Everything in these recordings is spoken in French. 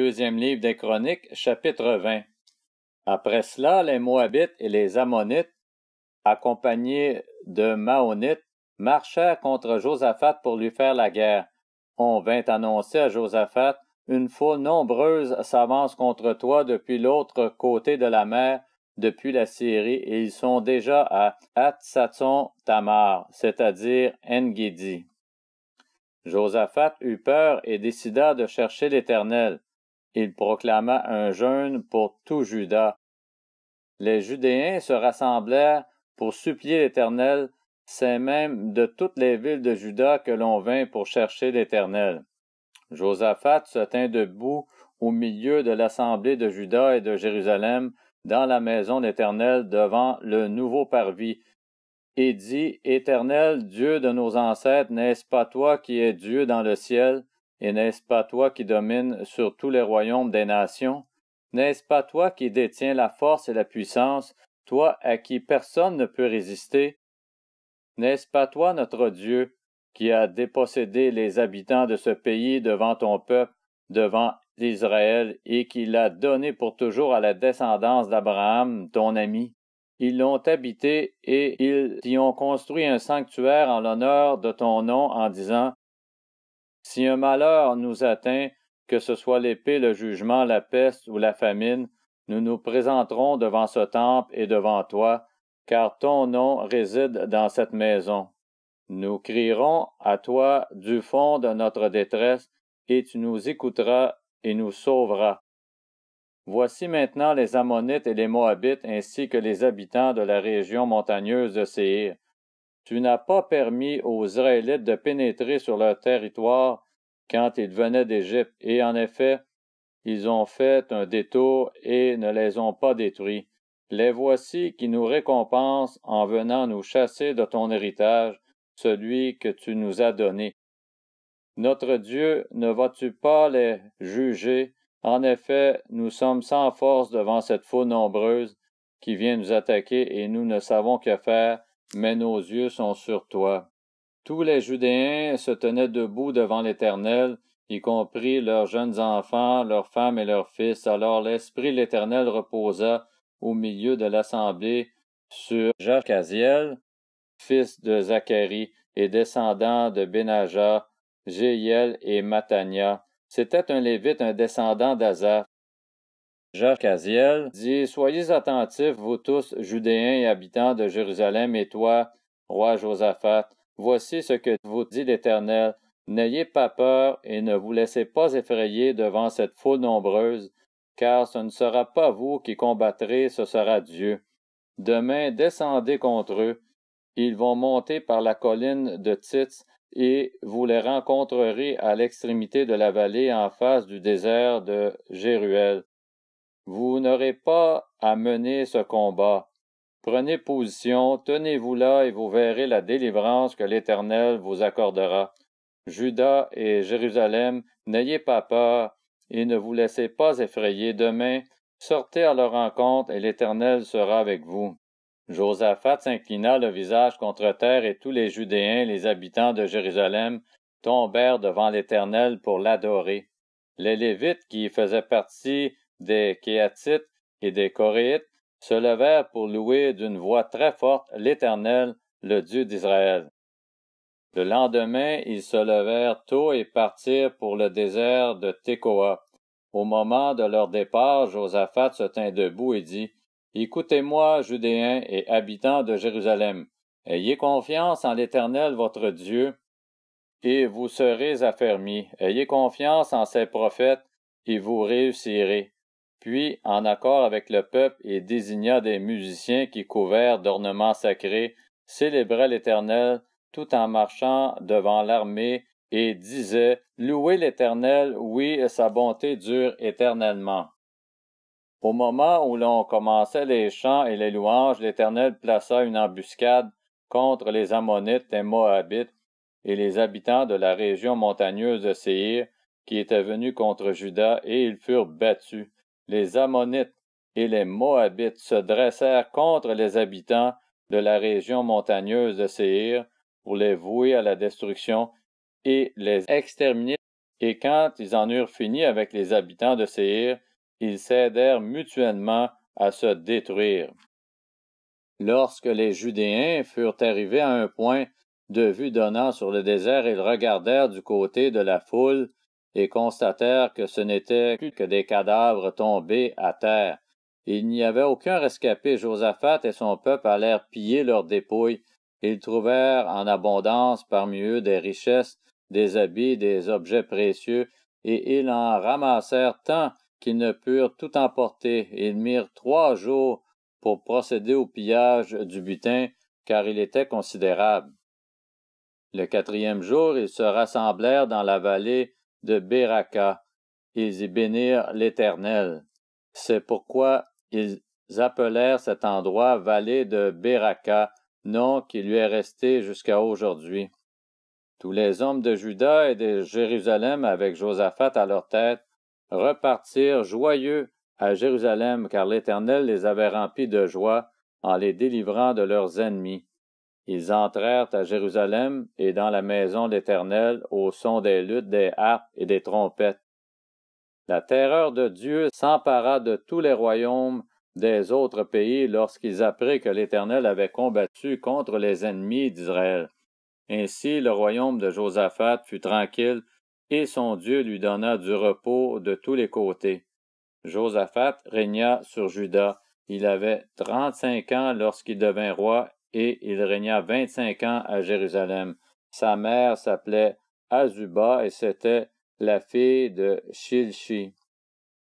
Deuxième livre des Chroniques, chapitre 20. Après cela, les Moabites et les Ammonites, accompagnés de Maonites, marchèrent contre Josaphat pour lui faire la guerre. On vint annoncer à Josaphat Une foule nombreuse s'avance contre toi depuis l'autre côté de la mer, depuis la Syrie, et ils sont déjà à Atsatson Tamar, c'est-à-dire Engedi. Josaphat eut peur et décida de chercher l'Éternel. Il proclama un jeûne pour tout Juda. Les Judéens se rassemblèrent pour supplier l'Éternel, c'est même de toutes les villes de Juda que l'on vint pour chercher l'Éternel. Josaphat se tint debout au milieu de l'assemblée de Juda et de Jérusalem, dans la maison d'Éternel devant le nouveau parvis, et dit, Éternel, Dieu de nos ancêtres, n'est-ce pas toi qui es Dieu dans le ciel? Et n'est-ce pas toi qui domines sur tous les royaumes des nations? N'est-ce pas toi qui détiens la force et la puissance, toi à qui personne ne peut résister? N'est-ce pas toi, notre Dieu, qui a dépossédé les habitants de ce pays devant ton peuple, devant Israël, et qui l'a donné pour toujours à la descendance d'Abraham, ton ami. Ils l'ont habité et ils y ont construit un sanctuaire en l'honneur de ton nom en disant si un malheur nous atteint, que ce soit l'épée, le jugement, la peste ou la famine, nous nous présenterons devant ce temple et devant toi, car ton nom réside dans cette maison. Nous crierons à toi du fond de notre détresse, et tu nous écouteras et nous sauveras. Voici maintenant les Ammonites et les Moabites ainsi que les habitants de la région montagneuse de Séhir, tu n'as pas permis aux Israélites de pénétrer sur leur territoire quand ils venaient d'Égypte, et en effet, ils ont fait un détour et ne les ont pas détruits. Les voici qui nous récompensent en venant nous chasser de ton héritage, celui que tu nous as donné. Notre Dieu, ne vas-tu pas les juger? En effet, nous sommes sans force devant cette foule nombreuse qui vient nous attaquer et nous ne savons que faire mais nos yeux sont sur toi. Tous les Judéens se tenaient debout devant l'Éternel, y compris leurs jeunes enfants, leurs femmes et leurs fils. Alors l'Esprit de l'Éternel reposa au milieu de l'assemblée sur Jacaziel, fils de Zacharie, et descendant de Benaja, Jéiel et Matania. C'était un Lévite, un descendant d'Azaph, Jacques dit Soyez attentifs, vous tous, Judéens et habitants de Jérusalem, et toi, roi Josaphat, voici ce que vous dit l'Éternel. N'ayez pas peur et ne vous laissez pas effrayer devant cette foule nombreuse, car ce ne sera pas vous qui combattrez, ce sera Dieu. Demain, descendez contre eux. Ils vont monter par la colline de Titz, et vous les rencontrerez à l'extrémité de la vallée en face du désert de Jéruel. Vous n'aurez pas à mener ce combat. Prenez position, tenez-vous là, et vous verrez la délivrance que l'Éternel vous accordera. Judas et Jérusalem, n'ayez pas peur, et ne vous laissez pas effrayer demain. Sortez à leur rencontre, et l'Éternel sera avec vous. Josaphat s'inclina le visage contre terre, et tous les Judéens, les habitants de Jérusalem, tombèrent devant l'Éternel pour l'adorer. Les Lévites qui faisaient partie des Kéatites et des Coréites se levèrent pour louer d'une voix très forte l'Éternel, le Dieu d'Israël. Le lendemain, ils se levèrent tôt et partirent pour le désert de Tekoa. Au moment de leur départ, Josaphat se tint debout et dit Écoutez-moi, Judéens et habitants de Jérusalem, ayez confiance en l'Éternel votre Dieu, et vous serez affermis. Ayez confiance en ses prophètes, et vous réussirez puis, en accord avec le peuple, il désigna des musiciens qui, couverts d'ornements sacrés, célébraient l'Éternel tout en marchant devant l'armée et disaient Louez l'Éternel, oui, et sa bonté dure éternellement. Au moment où l'on commençait les chants et les louanges, l'Éternel plaça une embuscade contre les Ammonites, et Moabites et les habitants de la région montagneuse de Séir qui étaient venus contre Juda, et ils furent battus les Ammonites et les Moabites se dressèrent contre les habitants de la région montagneuse de Séhir pour les vouer à la destruction et les exterminer. Et quand ils en eurent fini avec les habitants de Séhir, ils s'aidèrent mutuellement à se détruire. Lorsque les Judéens furent arrivés à un point de vue donnant sur le désert, ils regardèrent du côté de la foule et constatèrent que ce n'étaient que des cadavres tombés à terre. Il n'y avait aucun rescapé. Josaphat et son peuple allèrent piller leurs dépouilles. Ils trouvèrent en abondance parmi eux des richesses, des habits, des objets précieux, et ils en ramassèrent tant qu'ils ne purent tout emporter. Ils mirent trois jours pour procéder au pillage du butin, car il était considérable. Le quatrième jour, ils se rassemblèrent dans la vallée de Béraka, ils y bénirent l'Éternel. C'est pourquoi ils appelèrent cet endroit vallée de Béraka, nom qui lui est resté jusqu'à aujourd'hui. Tous les hommes de Juda et de Jérusalem, avec Josaphat à leur tête, repartirent joyeux à Jérusalem, car l'Éternel les avait remplis de joie en les délivrant de leurs ennemis. Ils entrèrent à Jérusalem et dans la maison d'Éternel au son des luttes, des harpes et des trompettes. La terreur de Dieu s'empara de tous les royaumes des autres pays lorsqu'ils apprirent que l'Éternel avait combattu contre les ennemis d'Israël. Ainsi le royaume de Josaphat fut tranquille, et son Dieu lui donna du repos de tous les côtés. Josaphat régna sur Juda. Il avait trente-cinq ans lorsqu'il devint roi, et il régna vingt-cinq ans à Jérusalem. Sa mère s'appelait Azuba et c'était la fille de Shilshi.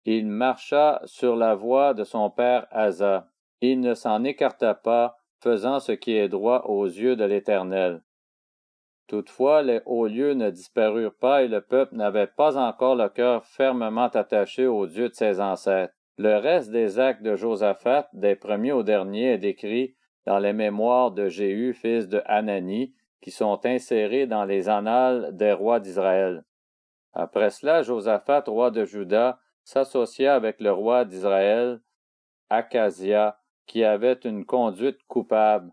Il marcha sur la voie de son père Asa. Il ne s'en écarta pas, faisant ce qui est droit aux yeux de l'Éternel. Toutefois, les hauts lieux ne disparurent pas et le peuple n'avait pas encore le cœur fermement attaché aux dieux de ses ancêtres. Le reste des actes de Josaphat, des premiers aux derniers, est décrit dans les mémoires de Jéhu, fils de Hanani, qui sont insérés dans les annales des rois d'Israël. Après cela, Josaphat, roi de Juda, s'associa avec le roi d'Israël, Acasia, qui avait une conduite coupable.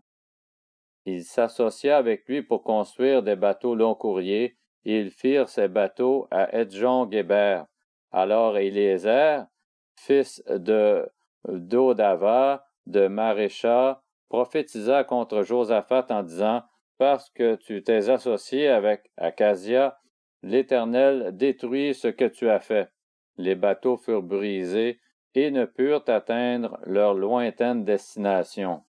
Il s'associa avec lui pour construire des bateaux longs courriers, et ils firent ces bateaux à Edjon-Geber. Alors Eliezer, fils de Dodava, de Marécha, prophétisa contre Josaphat en disant Parce que tu t'es associé avec Acasia, l'Éternel détruit ce que tu as fait. Les bateaux furent brisés et ne purent atteindre leur lointaine destination.